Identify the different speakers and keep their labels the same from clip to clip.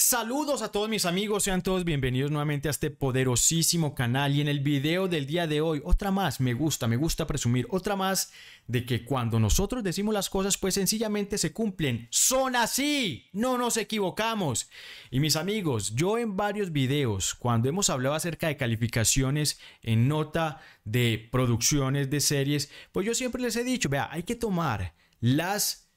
Speaker 1: Saludos a todos mis amigos, sean todos bienvenidos nuevamente a este poderosísimo canal y en el video del día de hoy, otra más, me gusta, me gusta presumir, otra más de que cuando nosotros decimos las cosas pues sencillamente se cumplen, son así, no nos equivocamos. Y mis amigos, yo en varios videos, cuando hemos hablado acerca de calificaciones en nota de producciones de series, pues yo siempre les he dicho, vea, hay que tomar las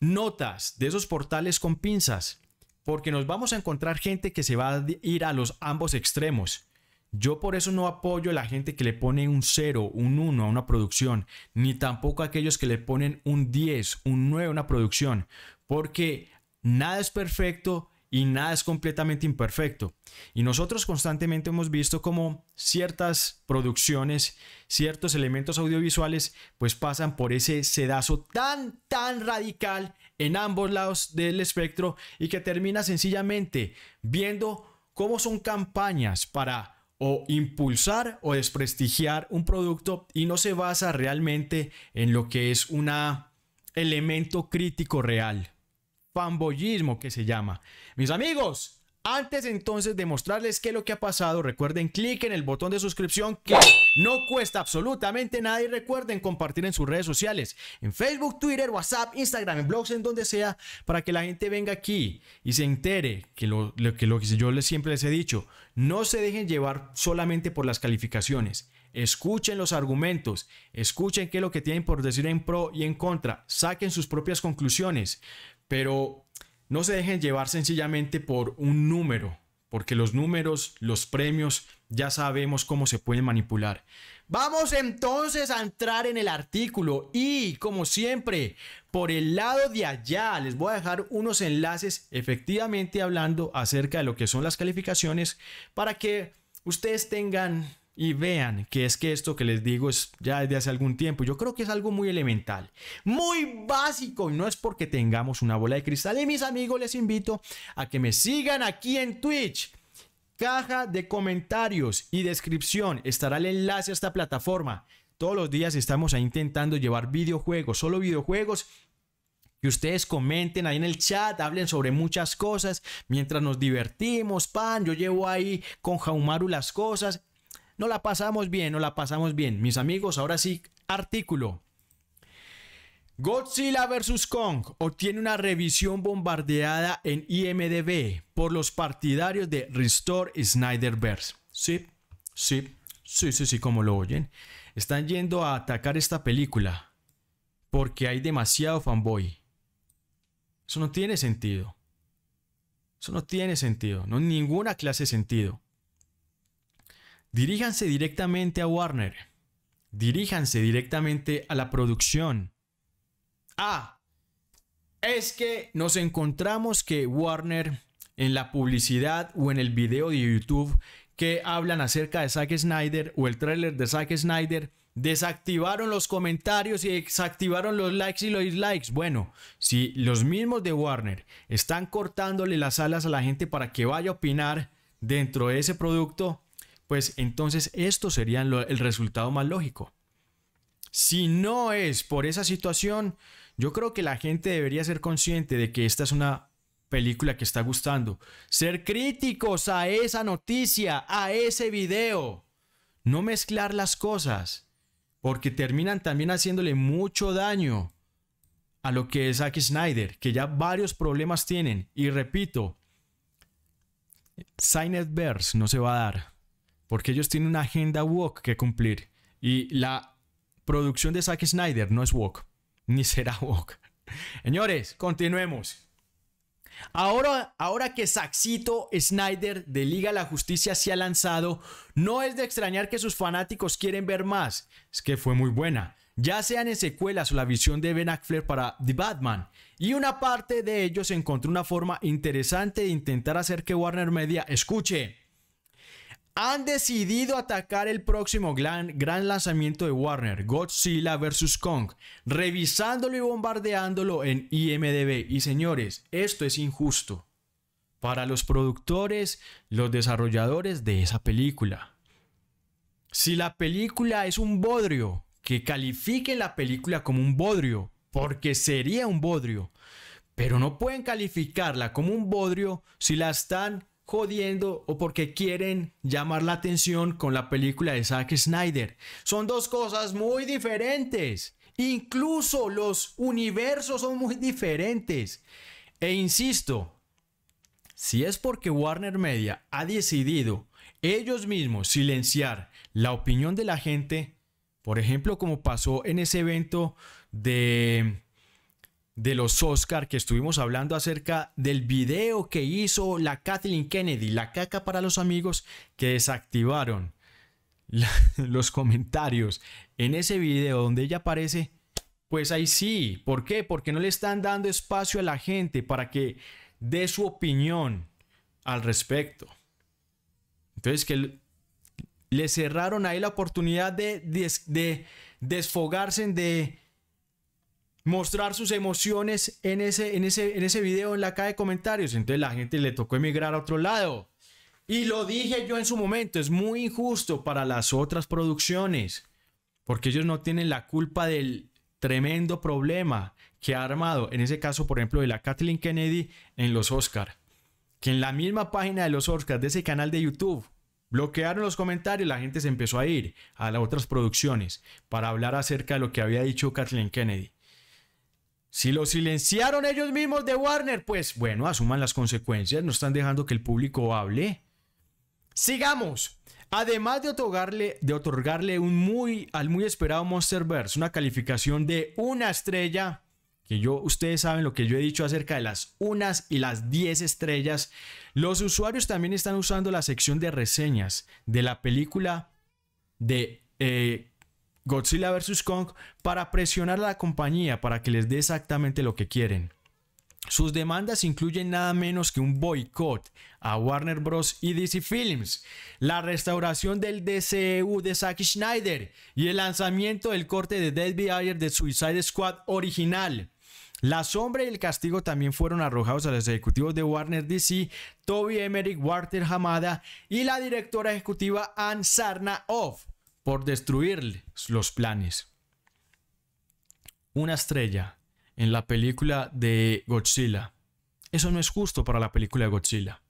Speaker 1: notas de esos portales con pinzas, porque nos vamos a encontrar gente que se va a ir a los ambos extremos. Yo por eso no apoyo a la gente que le pone un 0, un 1 a una producción, ni tampoco a aquellos que le ponen un 10, un 9 a una producción, porque nada es perfecto, y nada es completamente imperfecto. Y nosotros constantemente hemos visto cómo ciertas producciones, ciertos elementos audiovisuales, pues pasan por ese sedazo tan, tan radical en ambos lados del espectro y que termina sencillamente viendo cómo son campañas para o impulsar o desprestigiar un producto y no se basa realmente en lo que es un elemento crítico real fanboyismo que se llama. Mis amigos, antes entonces de mostrarles qué es lo que ha pasado, recuerden clic en el botón de suscripción que no cuesta absolutamente nada y recuerden compartir en sus redes sociales, en Facebook, Twitter, WhatsApp, Instagram, en blogs, en donde sea, para que la gente venga aquí y se entere que lo, que, lo que yo les, siempre les he dicho, no se dejen llevar solamente por las calificaciones. Escuchen los argumentos, escuchen qué es lo que tienen por decir en pro y en contra, saquen sus propias conclusiones pero no se dejen llevar sencillamente por un número, porque los números, los premios, ya sabemos cómo se pueden manipular. Vamos entonces a entrar en el artículo y, como siempre, por el lado de allá les voy a dejar unos enlaces efectivamente hablando acerca de lo que son las calificaciones para que ustedes tengan y vean que es que esto que les digo es ya desde hace algún tiempo. Yo creo que es algo muy elemental, muy básico y no es porque tengamos una bola de cristal. Y mis amigos les invito a que me sigan aquí en Twitch. Caja de comentarios y descripción estará el enlace a esta plataforma. Todos los días estamos ahí intentando llevar videojuegos, solo videojuegos que ustedes comenten ahí en el chat, hablen sobre muchas cosas, mientras nos divertimos, pan, yo llevo ahí con Jaumaru las cosas no la pasamos bien, no la pasamos bien. Mis amigos, ahora sí, artículo. Godzilla vs. Kong obtiene una revisión bombardeada en IMDB por los partidarios de Restore Snyderverse. Sí, sí, sí, sí, sí, como lo oyen. Están yendo a atacar esta película porque hay demasiado fanboy. Eso no tiene sentido. Eso no tiene sentido, no ninguna clase de sentido. Diríjanse directamente a Warner. Diríjanse directamente a la producción. Ah, es que nos encontramos que Warner en la publicidad o en el video de YouTube que hablan acerca de Zack Snyder o el trailer de Zack Snyder, desactivaron los comentarios y desactivaron los likes y los dislikes. Bueno, si los mismos de Warner están cortándole las alas a la gente para que vaya a opinar dentro de ese producto, pues entonces esto sería el resultado más lógico. Si no es por esa situación, yo creo que la gente debería ser consciente de que esta es una película que está gustando. Ser críticos a esa noticia, a ese video. No mezclar las cosas, porque terminan también haciéndole mucho daño a lo que es Zack Snyder, que ya varios problemas tienen. Y repito, Snyderverse no se va a dar porque ellos tienen una agenda woke que cumplir y la producción de Zack Snyder no es woke, ni será woke. Señores, continuemos. Ahora, ahora que Zack Snyder de Liga la Justicia se ha lanzado, no es de extrañar que sus fanáticos quieren ver más. Es que fue muy buena. Ya sean en secuelas o la visión de Ben Affleck para The Batman. Y una parte de ellos encontró una forma interesante de intentar hacer que Warner Media escuche han decidido atacar el próximo gran, lanzamiento de Warner, Godzilla vs. Kong, revisándolo y bombardeándolo en IMDB. Y señores, esto es injusto para los productores, los desarrolladores de esa película. Si la película es un bodrio, que califiquen la película como un bodrio, porque sería un bodrio. Pero no pueden calificarla como un bodrio si la están jodiendo o porque quieren llamar la atención con la película de Zack Snyder. Son dos cosas muy diferentes. Incluso los universos son muy diferentes. E insisto, si es porque Warner Media ha decidido ellos mismos silenciar la opinión de la gente, por ejemplo, como pasó en ese evento de de los Oscar que estuvimos hablando acerca del video que hizo la Kathleen Kennedy, la caca para los amigos que desactivaron los comentarios en ese video donde ella aparece, pues ahí sí. ¿Por qué? Porque no le están dando espacio a la gente para que dé su opinión al respecto. Entonces que le cerraron ahí la oportunidad de, de desfogarse, de mostrar sus emociones en ese, ese, en ese video en la caja de comentarios. Entonces la gente le tocó emigrar a otro lado. Y lo dije yo en su momento, es muy injusto para las otras producciones, porque ellos no tienen la culpa del tremendo problema que ha armado, en ese caso, por ejemplo, de la Kathleen Kennedy en los Oscar, que en la misma página de los Oscars de ese canal de YouTube bloquearon los comentarios, la gente se empezó a ir a las otras producciones para hablar acerca de lo que había dicho Kathleen Kennedy. Si lo silenciaron ellos mismos de Warner, pues bueno, asuman las consecuencias, no están dejando que el público hable. Sigamos. Además de otorgarle, de otorgarle un muy, al muy esperado Monsterverse una calificación de una estrella, que yo, ustedes saben lo que yo he dicho acerca de las unas y las diez estrellas, los usuarios también están usando la sección de reseñas de la película de eh, Godzilla vs. Kong para presionar a la compañía para que les dé exactamente lo que quieren. Sus demandas incluyen nada menos que un boicot a Warner Bros. y DC Films, la restauración del DCU de Zack Schneider y el lanzamiento del corte de Dead Ayer de Suicide Squad original. La sombra y el castigo también fueron arrojados a los ejecutivos de Warner DC, Toby Emmerich, Walter Hamada y la directora ejecutiva Ann Sarna Off por destruir los planes. Una estrella en la película de Godzilla. Eso no es justo para la película de Godzilla.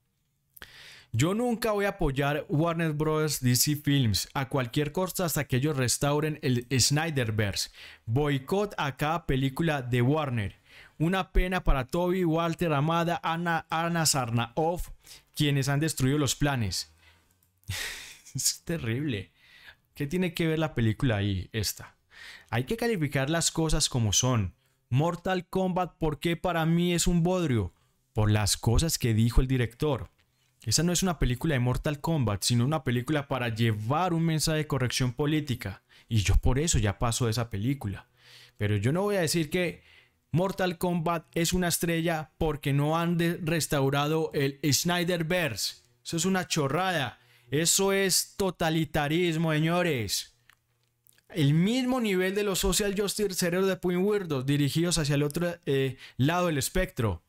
Speaker 1: Yo nunca voy a apoyar Warner Bros. DC Films a cualquier costa hasta que ellos restauren el Snyderverse. Boicot a cada película de Warner. Una pena para Toby, Walter, Amada, Anna, Ana Sarnaoff, quienes han destruido los planes. es terrible. ¿Qué tiene que ver la película ahí esta? Hay que calificar las cosas como son. Mortal Kombat, ¿por qué para mí es un bodrio? Por las cosas que dijo el director. Esa no es una película de Mortal Kombat, sino una película para llevar un mensaje de corrección política. Y yo por eso ya paso de esa película. Pero yo no voy a decir que Mortal Kombat es una estrella porque no han restaurado el Snyderverse. Eso es una chorrada. Eso es totalitarismo, señores. El mismo nivel de los social justice cerebros de Weirdos dirigidos hacia el otro eh, lado del espectro.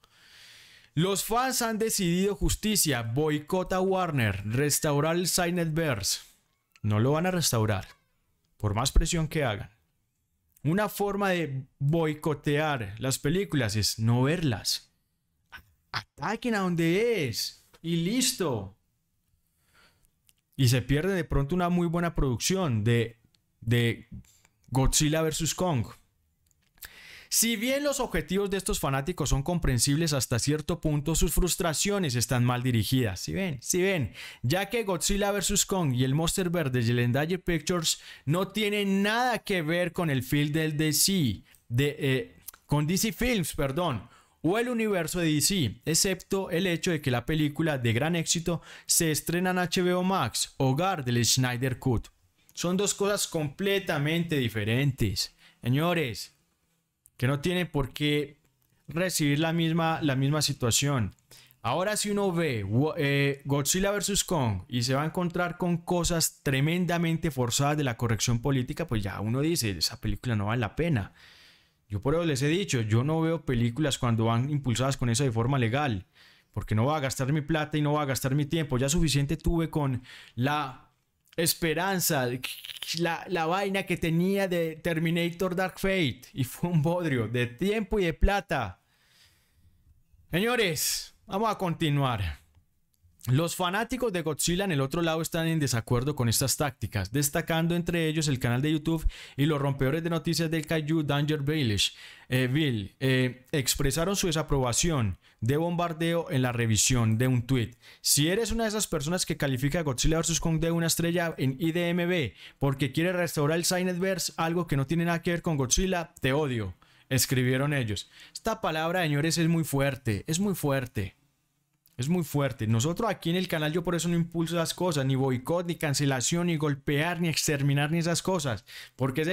Speaker 1: Los fans han decidido justicia, boicota Warner, restaurar el Verse. No lo van a restaurar, por más presión que hagan. Una forma de boicotear las películas es no verlas. Ataquen a donde es y listo. Y se pierde de pronto una muy buena producción de, Godzilla vs. Kong. Si bien los objetivos de estos fanáticos son comprensibles hasta cierto punto, sus frustraciones están mal dirigidas. Si ven, si ven, ya que Godzilla vs. Kong y el Monster Verde de Legendary Pictures no tienen nada que ver con el film del DC, de, eh, con DC Films, perdón, o el universo de DC, excepto el hecho de que la película de gran éxito se estrena en HBO Max, hogar del Schneider Cut. Son dos cosas completamente diferentes. Señores, que no tienen por qué recibir la misma, la misma situación. Ahora si uno ve eh, Godzilla vs. Kong y se va a encontrar con cosas tremendamente forzadas de la corrección política, pues ya uno dice, esa película no vale la pena. Yo por eso les he dicho, yo no veo películas cuando van impulsadas con eso de forma legal, porque no va a gastar mi plata y no va a gastar mi tiempo. Ya suficiente tuve con la esperanza, la, la vaina que tenía de Terminator Dark Fate, y fue un bodrio de tiempo y de plata. Señores, vamos a continuar. Los fanáticos de Godzilla en el otro lado están en desacuerdo con estas tácticas, destacando entre ellos el canal de YouTube y los rompedores de noticias del Kaiju Danger Baelish. Eh, Bill eh, expresaron su desaprobación de bombardeo en la revisión de un tweet. Si eres una de esas personas que califica a Godzilla vs. Kong de una estrella en IDMB porque quiere restaurar el adverse, algo que no tiene nada que ver con Godzilla, te odio, escribieron ellos. Esta palabra, señores, es muy fuerte, es muy fuerte. Es muy fuerte. Nosotros aquí en el canal yo por eso no impulso esas cosas, ni boicot, ni cancelación, ni golpear, ni exterminar, ni esas cosas, porque es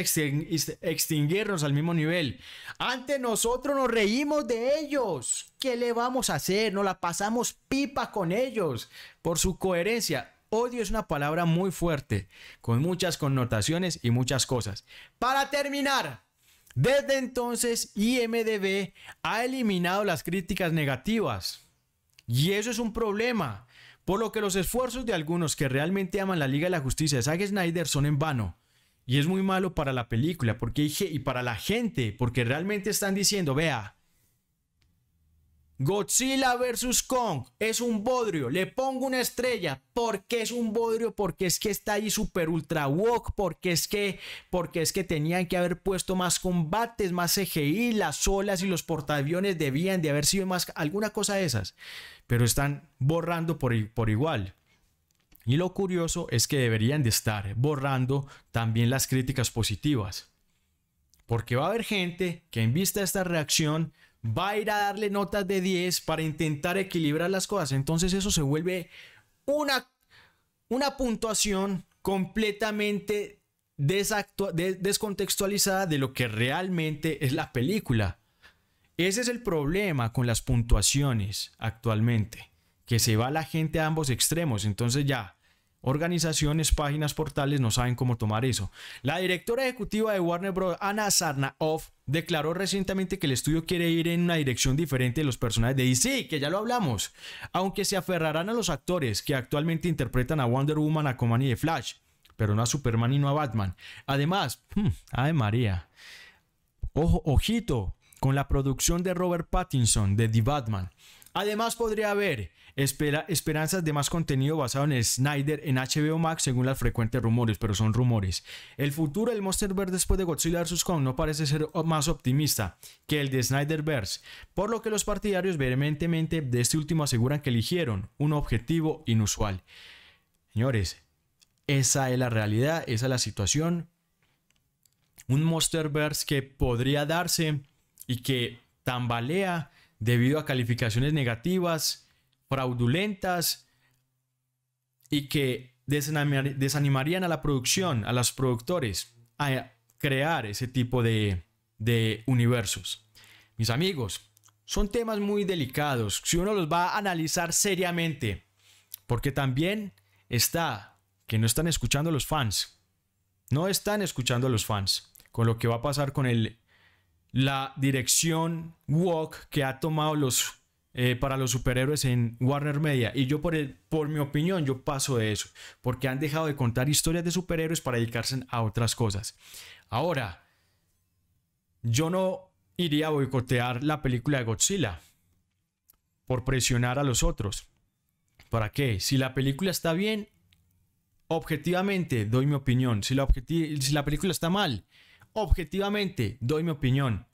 Speaker 1: extinguirnos al mismo nivel. ante nosotros nos reímos de ellos. ¿Qué le vamos a hacer? Nos la pasamos pipa con ellos por su coherencia. Odio es una palabra muy fuerte, con muchas connotaciones y muchas cosas. Para terminar, desde entonces IMDB ha eliminado las críticas negativas y eso es un problema, por lo que los esfuerzos de algunos que realmente aman la Liga de la Justicia de Zack Snyder son en vano. Y es muy malo para la película porque, y para la gente, porque realmente están diciendo, vea, Godzilla vs. Kong es un bodrio. Le pongo una estrella. porque es un bodrio? Porque es que está ahí super ultra woke, Porque es que, porque es que tenían que haber puesto más combates, más CGI. Las olas y los portaaviones debían de haber sido más. Alguna cosa de esas. Pero están borrando por, por igual. Y lo curioso es que deberían de estar borrando también las críticas positivas. Porque va a haber gente que en vista de esta reacción va a ir a darle notas de 10 para intentar equilibrar las cosas. Entonces eso se vuelve una, una puntuación completamente descontextualizada de lo que realmente es la película. Ese es el problema con las puntuaciones actualmente, que se va la gente a ambos extremos. Entonces ya, Organizaciones, páginas, portales no saben cómo tomar eso. La directora ejecutiva de Warner Bros., Anna off declaró recientemente que el estudio quiere ir en una dirección diferente de los personajes de DC, que ya lo hablamos, aunque se aferrarán a los actores que actualmente interpretan a Wonder Woman, a Coman y de Flash, pero no a Superman y no a Batman. Además, hmm, ay María, ojo, ojito con la producción de Robert Pattinson de The Batman. Además podría haber esperanzas de más contenido basado en Snyder en HBO Max según las frecuentes rumores, pero son rumores. El futuro del Monsterverse después de Godzilla vs. Kong no parece ser más optimista que el de Snyderverse, por lo que los partidarios vehementemente de este último aseguran que eligieron un objetivo inusual. Señores, esa es la realidad, esa es la situación. Un Monsterverse que podría darse y que tambalea debido a calificaciones negativas, fraudulentas y que desanimarían a la producción, a los productores, a crear ese tipo de, universos. Mis amigos, son temas muy delicados si uno los va a analizar seriamente, porque también está que no están escuchando a los fans. No están escuchando a los fans con lo que va a pasar con el la dirección walk que ha tomado los eh, para los superhéroes en Warner Media. Y yo por, por mi opinión, yo paso de eso, porque han dejado de contar historias de superhéroes para dedicarse a otras cosas. Ahora, yo no iría a boicotear la película de Godzilla por presionar a los otros. ¿Para qué? Si la película está bien, objetivamente doy mi opinión. Si la, si la película está mal, Objetivamente, doy mi opinión,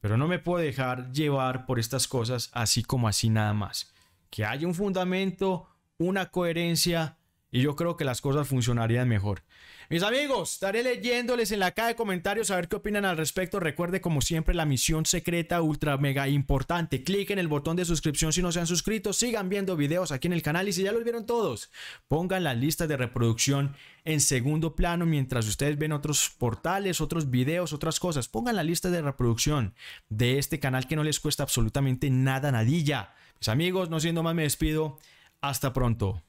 Speaker 1: pero no me puedo dejar llevar por estas cosas así como así nada más. Que haya un fundamento, una coherencia y yo creo que las cosas funcionarían mejor. Mis amigos, estaré leyéndoles en la caja de comentarios a ver qué opinan al respecto. Recuerde, como siempre, la misión secreta ultra mega importante. en el botón de suscripción si no se han suscrito. Sigan viendo videos aquí en el canal y si ya los vieron todos, pongan la lista de reproducción en segundo plano mientras ustedes ven otros portales, otros videos, otras cosas. Pongan la lista de reproducción de este canal que no les cuesta absolutamente nada, nadilla. Mis amigos, no siendo más, me despido. Hasta pronto.